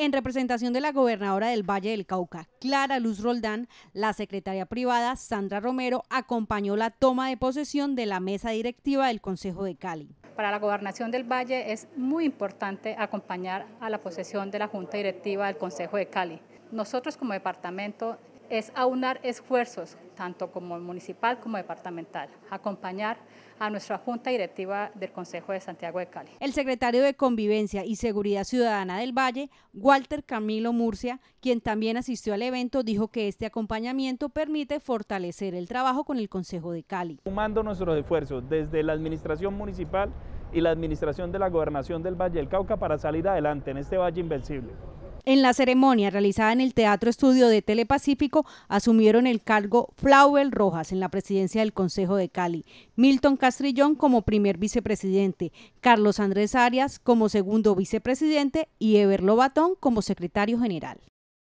En representación de la gobernadora del Valle del Cauca, Clara Luz Roldán, la secretaria privada Sandra Romero acompañó la toma de posesión de la mesa directiva del Consejo de Cali. Para la gobernación del Valle es muy importante acompañar a la posesión de la Junta Directiva del Consejo de Cali. Nosotros como departamento es aunar esfuerzos, tanto como municipal como departamental, acompañar a nuestra Junta Directiva del Consejo de Santiago de Cali. El secretario de Convivencia y Seguridad Ciudadana del Valle, Walter Camilo Murcia, quien también asistió al evento, dijo que este acompañamiento permite fortalecer el trabajo con el Consejo de Cali. Sumando nuestros esfuerzos desde la Administración Municipal y la Administración de la Gobernación del Valle del Cauca para salir adelante en este Valle Invencible. En la ceremonia realizada en el Teatro Estudio de Telepacífico asumieron el cargo Flauvel Rojas en la presidencia del Consejo de Cali, Milton Castrillón como primer vicepresidente, Carlos Andrés Arias como segundo vicepresidente y Eber Lobatón como secretario general.